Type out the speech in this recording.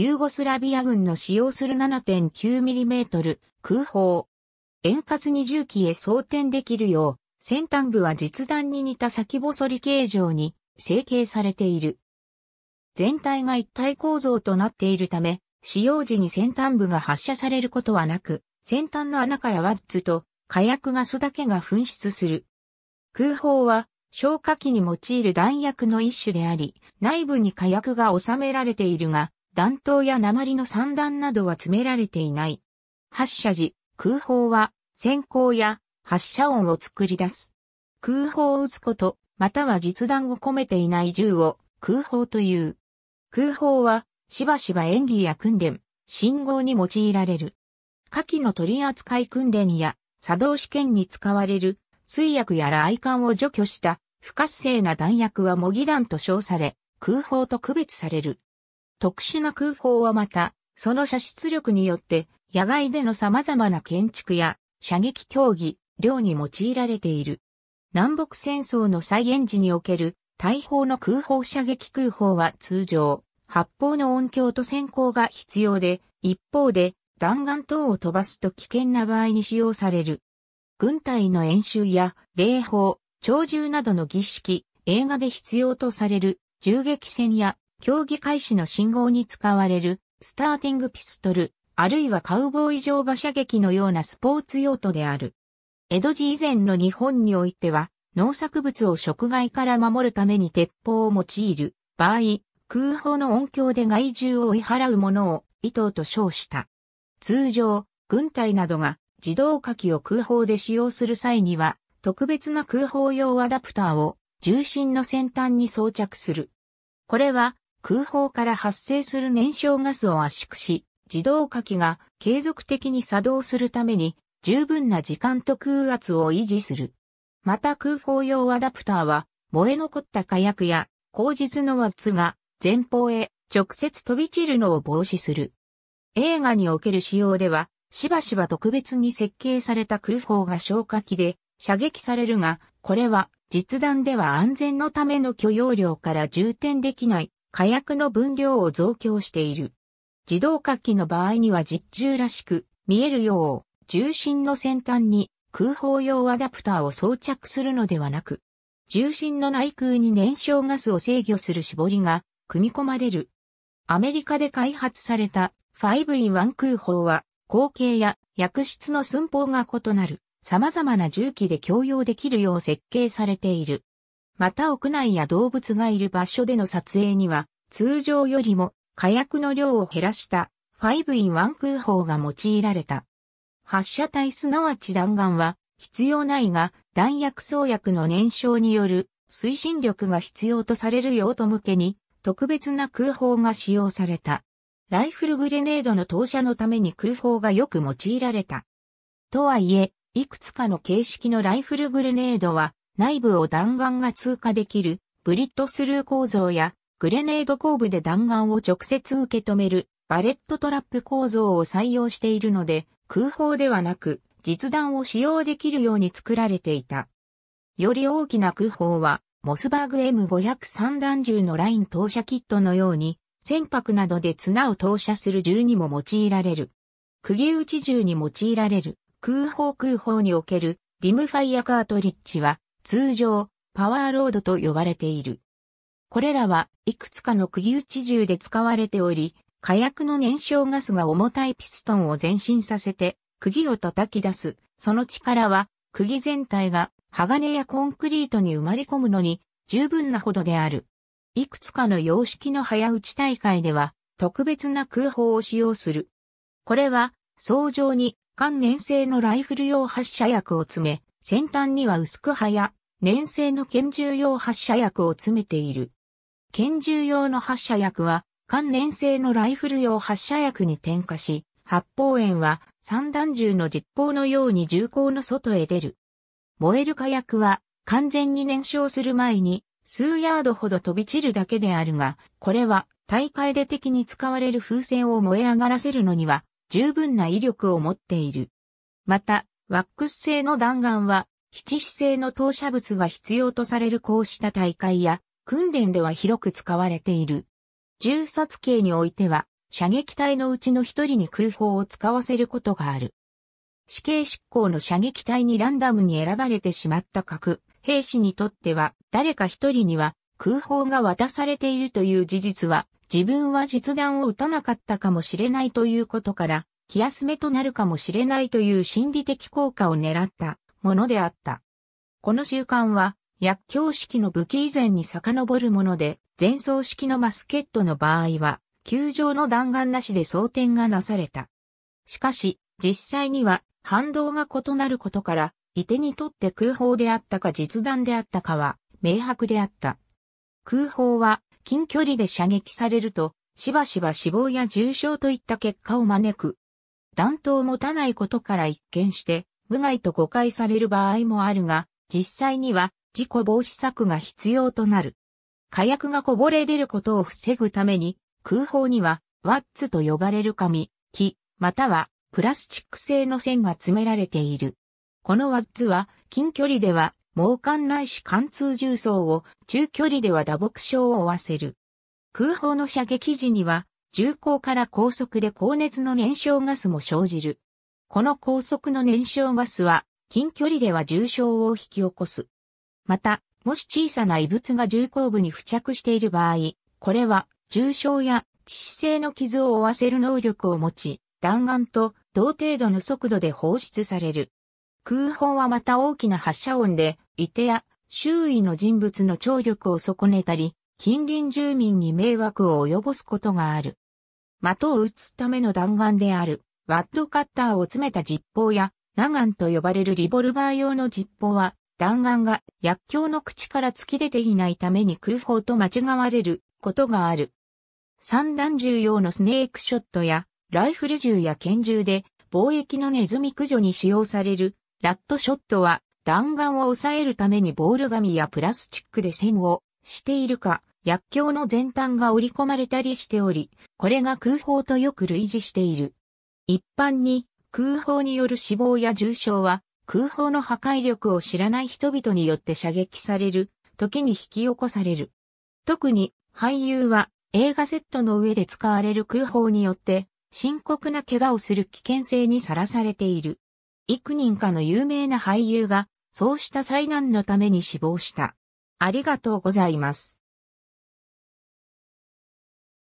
ユーゴスラビア軍の使用する 7.9mm 空砲。円滑に重機へ装填できるよう、先端部は実弾に似た先細り形状に成形されている。全体が一体構造となっているため、使用時に先端部が発射されることはなく、先端の穴からワッツと火薬ガスだけが噴出する。空砲は消火器に用いる弾薬の一種であり、内部に火薬が収められているが、弾頭や鉛の散弾などは詰められていない。発射時、空砲は、閃光や発射音を作り出す。空砲を撃つこと、または実弾を込めていない銃を空砲という。空砲は、しばしば演技や訓練、信号に用いられる。火器の取り扱い訓練や作動試験に使われる水薬や雷管を除去した不活性な弾薬は模擬弾と称され、空砲と区別される。特殊な空砲はまた、その射出力によって、野外での様々な建築や射撃競技、量に用いられている。南北戦争の再現時における大砲の空砲射撃空砲は通常、発砲の音響と閃光が必要で、一方で弾丸等を飛ばすと危険な場合に使用される。軍隊の演習や礼砲、鳥獣などの儀式、映画で必要とされる銃撃戦や競技開始の信号に使われるスターティングピストル、あるいはカウボーイ乗馬射撃のようなスポーツ用途である。江戸時以前の日本においては、農作物を食害から守るために鉄砲を用いる場合、空砲の音響で害獣を追い払うものを意図と称した。通常、軍隊などが自動火器を空砲で使用する際には、特別な空砲用アダプターを重心の先端に装着する。これは空砲から発生する燃焼ガスを圧縮し、自動火器が継続的に作動するために十分な時間と空圧を維持する。また空砲用アダプターは燃え残った火薬や口実の圧が前方へ直接飛び散るのを防止する。映画における仕様ではしばしば特別に設計された空砲が消火器で射撃されるが、これは実弾では安全のための許容量から充填できない火薬の分量を増強している。自動火器の場合には実銃らしく見えるよう、重心の先端に空砲用アダプターを装着するのではなく、重心の内空に燃焼ガスを制御する絞りが組み込まれる。アメリカで開発された 5-in-1 空砲は、口径や薬室の寸法が異なる様々な重機で共用できるよう設計されている。また屋内や動物がいる場所での撮影には、通常よりも火薬の量を減らした 5-in-1 空砲が用いられた。発射体すなわち弾丸は必要ないが、弾薬創薬の燃焼による推進力が必要とされる用途向けに、特別な空砲が使用された。ライフルグレネードの投射のために空砲がよく用いられた。とはいえ、いくつかの形式のライフルグレネードは内部を弾丸が通過できるブリッドスルー構造やグレネード後部で弾丸を直接受け止めるバレットトラップ構造を採用しているので空砲ではなく実弾を使用できるように作られていた。より大きな空砲はモスバーグ M503 弾銃のライン投射キットのように船舶などで綱を投射する銃にも用いられる。釘打ち銃に用いられる空砲空砲におけるリムファイアカートリッジは通常、パワーロードと呼ばれている。これらはいくつかの釘打ち銃で使われており、火薬の燃焼ガスが重たいピストンを前進させて、釘を叩き出す。その力は、釘全体が鋼やコンクリートに埋まり込むのに十分なほどである。いくつかの様式の早打ち大会では、特別な空砲を使用する。これは、相乗に関連性のライフル用発射薬を詰め、先端には薄く早、粘性の拳銃用発射薬を詰めている。拳銃用の発射薬は、関粘性のライフル用発射薬に添加し、発砲炎は散弾銃の実砲のように銃口の外へ出る。燃える火薬は完全に燃焼する前に数ヤードほど飛び散るだけであるが、これは大会で敵に使われる風船を燃え上がらせるのには十分な威力を持っている。また、ワックス製の弾丸は七姿勢の投射物が必要とされるこうした大会や、訓練では広く使われている。銃殺刑においては、射撃隊のうちの一人に空砲を使わせることがある。死刑執行の射撃隊にランダムに選ばれてしまった核兵士にとっては、誰か一人には空砲が渡されているという事実は、自分は実弾を撃たなかったかもしれないということから、気休めとなるかもしれないという心理的効果を狙ったものであった。この習慣は、薬莢式の武器以前に遡るもので、前奏式のマスケットの場合は、球状の弾丸なしで装填がなされた。しかし、実際には、反動が異なることから、射手にとって空砲であったか実弾であったかは、明白であった。空砲は、近距離で射撃されると、しばしば死亡や重傷といった結果を招く。弾頭を持たないことから一見して、無害と誤解される場合もあるが、実際には事故防止策が必要となる。火薬がこぼれ出ることを防ぐために、空砲にはワッツと呼ばれる紙、木、またはプラスチック製の線が詰められている。このワッツは近距離では猛艦ないし貫通重装を中距離では打撲傷を負わせる。空砲の射撃時には銃口から高速で高熱の燃焼ガスも生じる。この高速の燃焼ガスは近距離では重傷を引き起こす。また、もし小さな異物が重工部に付着している場合、これは重傷や致死性の傷を負わせる能力を持ち、弾丸と同程度の速度で放出される。空砲はまた大きな発射音で、いてや周囲の人物の聴力を損ねたり、近隣住民に迷惑を及ぼすことがある。的を撃つための弾丸である。ワッドカッターを詰めた実砲や、ナガンと呼ばれるリボルバー用の実砲は、弾丸が薬莢の口から突き出ていないために空砲と間違われることがある。散弾銃用のスネークショットや、ライフル銃や拳銃で、貿易のネズミ駆除に使用される、ラットショットは、弾丸を抑えるためにボール紙やプラスチックで線をしているか、薬莢の前端が織り込まれたりしており、これが空砲とよく類似している。一般に空砲による死亡や重傷は空砲の破壊力を知らない人々によって射撃される、時に引き起こされる。特に俳優は映画セットの上で使われる空砲によって深刻な怪我をする危険性にさらされている。幾人かの有名な俳優がそうした災難のために死亡した。ありがとうございます。